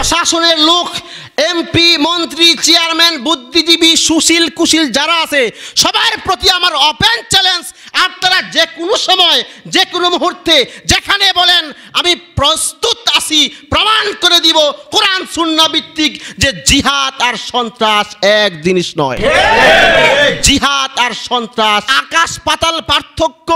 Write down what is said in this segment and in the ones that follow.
প্রশাসনের লোক এমপি মন্ত্রী চেয়ারম্যান বুদ্ধিজীবী সুশীল কুশীল যারা আছে সবার প্রতি আমার ওপেন চ্যালেঞ্জ আপনারা যে কোনো সময় যে কোনো মুহূর্তে যেখানে বলেন আমি প্রস্তুত আছি প্রমাণ করে দিব কোরআন সুন্না ভিত্তিক যে জিহাদ আর সন্ত্রাস এক জিনিস নয় জিহাদ আর সন্ত্রাস আকাশ পাতাল পার্থক্য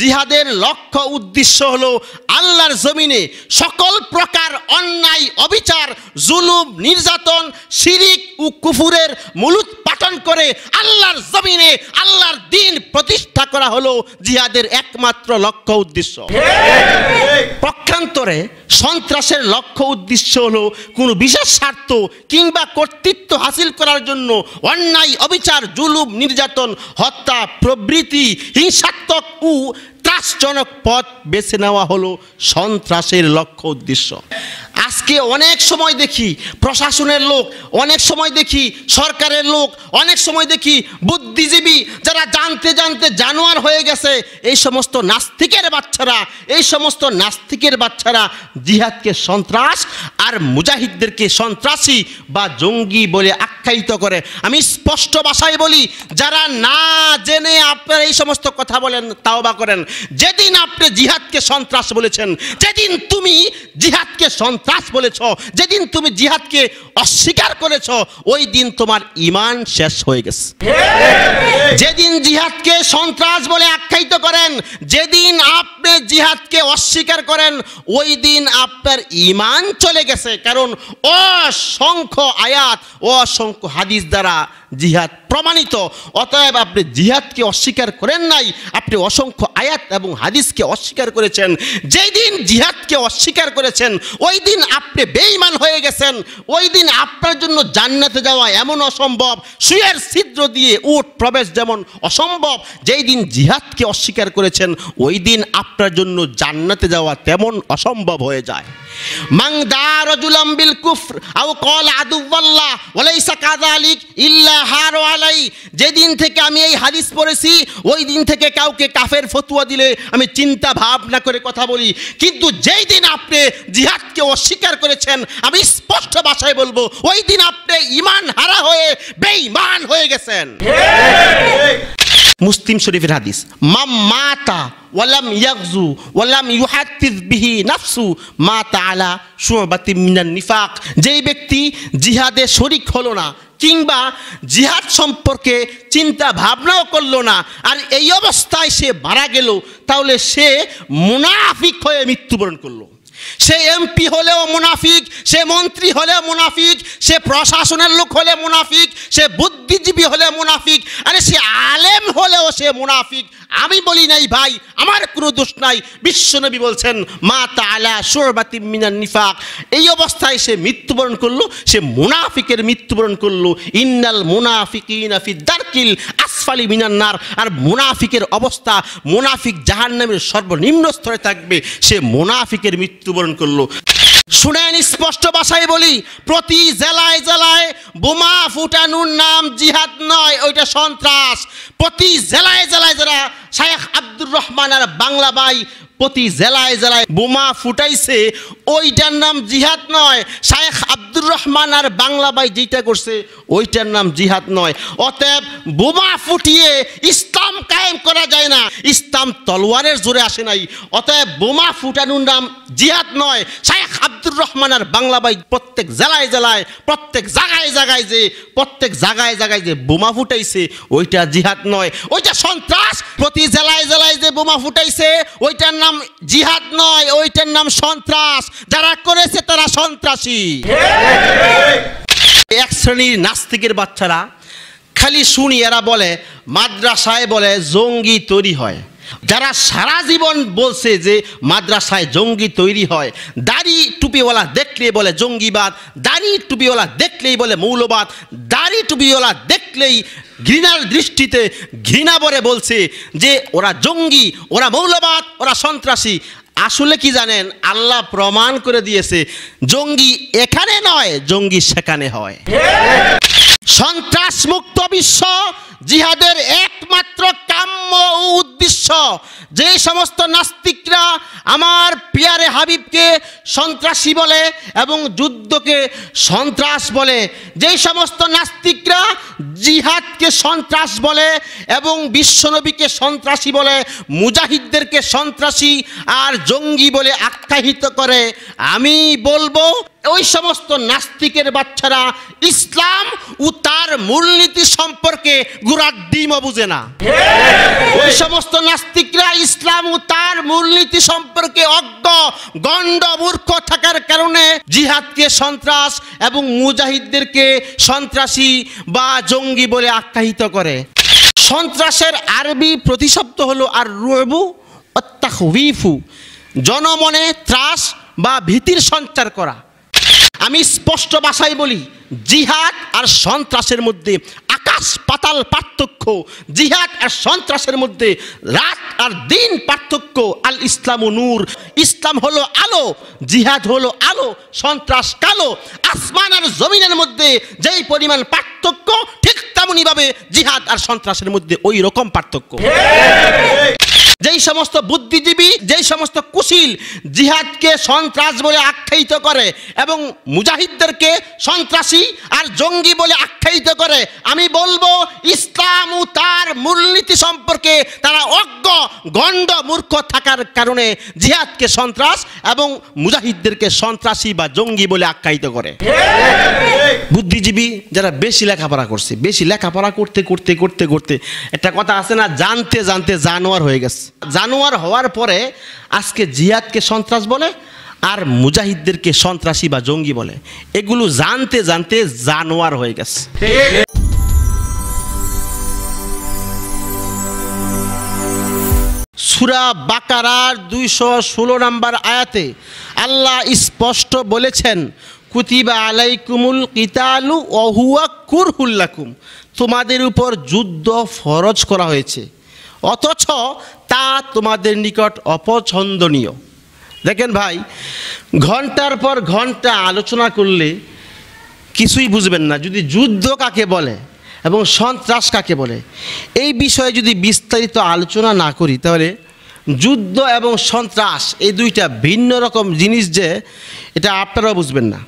জিহাদের লক্ষ্য উদ্দেশ্য হলো আল্লাহর জমিনে সকল প্রকার অন্যায় অবিচার জুলুম নির্যাতন শিরিক ও কুফুরের মূলত গঠন করে আল্লাহর জমিনে আল্লাহর দিন প্রতিষ্ঠা করা হলো জিহাদের একমাত্র লক্ষ্য উদ্দেশ্য পক্ষান্তরে সন্ত্রাসের লক্ষ্য উদ্দেশ্য হলো কোনো বিশেষ স্বার্থ কিংবা কর্তৃত্ব হাসিল করার জন্য অন্যায় অবিচার জুলুম নির্যাতন হত্যা প্রবৃতি হিংসাত্মক ও ত্রাসজনক পথ বেছে নেওয়া হলো সন্ত্রাসের লক্ষ্য উদ্দেশ্য আজকে অনেক সময় দেখি প্রশাসনের লোক অনেক সময় দেখি সরকারের লোক অনেক সময় দেখি বুদ্ধিজীবী যারা জানতে জানতে জানোয়ার হয়ে গেছে এই সমস্ত নাস্তিকের বাচ্চারা এই সমস্ত নাস্তিকের বাচ্চারা জিহাদকে সন্ত্রাস আর মুজাহিদদেরকে সন্ত্রাসী বা জঙ্গি বলে আখ্যায়িত করে আমি স্পষ্ট ভাষায় বলি যারা না জেনে আপনার এই সমস্ত কথা বলেন তাওবা করেন যেদিন আপনি জিহাদকে সন্ত্রাস বলেছেন যেদিন তুমি জিহাদকে সন্ত্রাস হতাশ বলেছ যেদিন তুমি জিহাদকে অস্বীকার করেছ ওই দিন তোমার ইমান শেষ হয়ে গেছে যেদিন জিহাদকে সন্ত্রাস বলে আখ্যায়িত করেন যেদিন আপনি জিহাদকে অস্বীকার করেন ওই দিন আপনার ইমান চলে গেছে কারণ অসংখ্য আয়াত অসংখ্য হাদিস দ্বারা জিহাদ প্রমাণিত অতএব আপনি জিহাদকে অস্বীকার করেন নাই আপনি অসংখ্য আয়াত এবং হাদিসকে অস্বীকার করেছেন যেই দিন জিহাদকে অস্বীকার করেছেন ওই দিন আপনি বেঈমান হয়ে গেছেন ওই দিন আপনার জন্য জান্নাতে যাওয়া এমন অসম্ভব সুয়ের ছিদ্র দিয়ে উট প্রবেশ যেমন অসম্ভব যেই দিন জিহাদকে অস্বীকার করেছেন ওই দিন আপনার জন্য জান্নাতে যাওয়া তেমন অসম্ভব হয়ে যায় বিল কুফর কল যেদিন থেকে আমি এই হাদিস পড়েছি ওই দিন থেকে কাউকে কাফের ফতুয়া দিলে আমি চিন্তা ভাবনা করে কথা বলি কিন্তু যেই দিন আপনি জিহাদকে অস্বীকার করেছেন আমি স্পষ্ট ভাষায় বলবো ওই দিন আপনি ইমান হারা হয়ে বেঈমান হয়ে গেছেন মুসলিম শরীফের হাদিস মাম মাতা ওয়ালাম ইয়াকজু ওয়ালাম ইউহাত্তিজ বিহি নাফসু মা আলা সুমাবাতি মিনান নিফাক যেই ব্যক্তি জিহাদে শরিক হলো না কিংবা জিহাদ সম্পর্কে চিন্তা ভাবনাও করলো না আর এই অবস্থায় সে মারা গেল তাহলে সে মুনাফিক হয়ে মৃত্যুবরণ করলো সে এমপি হলেও মুনাফিক সে মন্ত্রী হলে মুনাফিক সে প্রশাসনের লোক হলে মুনাফিক সে বুদ্ধিজীবী হলে মুনাফিক আরে সে আলেম হলেও সে মুনাফিক আমি বলি নাই ভাই আমার কোনো দোষ নাই বিশ্বনবী বলছেন মা তালা সোরবাতি মিনার নিফাক এই অবস্থায় সে মৃত্যুবরণ করলো সে মুনাফিকের মৃত্যুবরণ করলো ইন্নাল মুনাফিক ইনাফি দারকিল আসফালি মিনান্নার আর মোনাফিকের অবস্থা জাহান নামের সর্বনিম্ন স্তরে থাকবে সে মোনাফিকের মৃত্যুবরণ করলো শুনেন স্পষ্ট ভাষায় বলি প্রতি জেলায় জেলায় বোমা ফুটানোর নাম জিহাদ নয় ওইটা সন্ত্রাস প্রতি জেলায় জেলায় যারা শায়েখ আব্দুর রহমান আর বাংলা বাই প্রতি জেলায় জেলায় বোমা ফুটাইছে ওইটার নাম জিহাদ নয় শায়েখ আব্দুল রহমান আর বাংলা বাই যেটা করছে ওইটার নাম জিহাদ নয় অতএব বোমা ফুটিয়ে ইসলাম কায়েম করা যায় না ইসলাম তলোয়ারের জোরে আসে নাই অতএব বোমা ফুটানোর নাম জিহাদ নয় শাইখ আব্দুর রহমান আর বাংলা বাই প্রত্যেক জেলায় জেলায় প্রত্যেক জায়গায় জায়গায় যে প্রত্যেক জায়গায় জায়গায় যে বোমা ফুটাইছে ওইটা জিহাদ নয় ওইটা সন্ত্রাস প্রতি জেলায় জেলায় যে বোমা ফুটাইছে ওইটার নাম জিহাদ নয় ওইটার নাম সন্ত্রাস যারা করেছে সন্ত্রাসী এক শ্রেণীর নাস্তিকের বাচ্চারা খালি শুনি এরা বলে মাদ্রাসায় বলে জঙ্গি তৈরি হয় যারা সারা জীবন বলছে যে মাদ্রাসায় জঙ্গি তৈরি হয় দাড়ি টুপিওয়ালা দেখলেই বলে জঙ্গিবাদ দাড়ি টুপিওয়ালা দেখলেই বলে মৌলবাদ দাড়ি টুপিওয়ালা দেখলেই ঘৃণার দৃষ্টিতে ঘৃণা বলে বলছে যে ওরা জঙ্গি ওরা মৌলবাদ ওরা সন্ত্রাসী আসলে কি জানেন আল্লাহ প্রমাণ করে দিয়েছে জঙ্গি এখানে নয় জঙ্গি সেখানে হয় সন্ত্রাস মুক্ত বিশ্ব জিহাদের একমাত্র কাম্য ও উদ্দেশ্য যে সমস্ত নাস্তিকরা আমার পিয়ারে হাবিবকে সন্ত্রাসী বলে এবং যুদ্ধকে সন্ত্রাস বলে যে সমস্ত নাস্তিকরা জিহাদকে সন্ত্রাস বলে এবং বিশ্বনবীকে সন্ত্রাসী বলে মুজাহিদদেরকে সন্ত্রাসী আর জঙ্গি বলে আখ্যায়িত করে আমি বলবো ওই সমস্ত নাস্তিকের বাচ্চারা ইসলাম ও তার মূলনীতি সম্পর্কে গুড়ার ডিমও বুঝে না ওই সমস্ত নাস্তিকরা ইসলাম ও তার মূলনীতি সম্পর্কে অজ্ঞ গণ্ড মূর্খ থাকার কারণে জিহাদকে সন্ত্রাস এবং মুজাহিদদেরকে সন্ত্রাসী বা জঙ্গি বলে আখ্যায়িত করে সন্ত্রাসের আরবি প্রতিশব্দ হলো আর রুবু অত্যাহুইফু জনমনে ত্রাস বা ভীতির সঞ্চার করা আমি স্পষ্ট ভাষায় বলি জিহাদ আর সন্ত্রাসের মধ্যে আকাশ পাতাল পার্থক্য জিহাদ আর সন্ত্রাসের মধ্যে রাত আর দিন পার্থক্য আল ইসলাম ও নূর ইসলাম হলো আলো জিহাদ হলো আলো সন্ত্রাস কালো আসমান আর জমিনের মধ্যে যেই পরিমাণ পার্থক্য ঠিক তেমনইভাবে জিহাদ আর সন্ত্রাসের মধ্যে ওই রকম পার্থক্য যেই সমস্ত বুদ্ধিজীবী যেই সমস্ত কুশিল জিহাদকে সন্ত্রাস বলে আখ্যায়িত করে এবং মুজাহিদদেরকে সন্ত্রাসী আর জঙ্গি বলে আখ্যায়িত করে আমি বলবো ইসলাম ও তার মূলনীতি সম্পর্কে তারা অজ্ঞ গণ্ড মূর্খ থাকার কারণে জিহাদকে সন্ত্রাস এবং মুজাহিদদেরকে সন্ত্রাসী বা জঙ্গি বলে আখ্যায়িত করে বুদ্ধিজীবী যারা বেশি লেখাপড়া করছে বেশি লেখাপড়া করতে করতে করতে করতে একটা কথা আছে না জানতে জানতে জানোয়ার হয়ে গেছে জানুয়ার হওয়ার পরে আজকে জিহাদকে সন্ত্রাস বলে আর মুজাহিদদেরকে সন্ত্রাসী বা জঙ্গি বলে এগুলো জানতে জানতে জানোয়ার হয়ে গেছে সুরা বাকারার দুইশো ষোলো নম্বর আয়াতে আল্লাহ স্পষ্ট বলেছেন কুতিবা আলাইকুমুল কিতালু অহুয়া কুরহুল্লাকুম তোমাদের উপর যুদ্ধ ফরজ করা হয়েছে অথচ তা তোমাদের নিকট অপছন্দনীয় দেখেন ভাই ঘন্টার পর ঘন্টা আলোচনা করলে কিছুই বুঝবেন না যদি যুদ্ধ কাকে বলে এবং সন্ত্রাস কাকে বলে এই বিষয়ে যদি বিস্তারিত আলোচনা না করি তাহলে যুদ্ধ এবং সন্ত্রাস এই দুইটা ভিন্ন রকম জিনিস যে এটা আপনারাও বুঝবেন না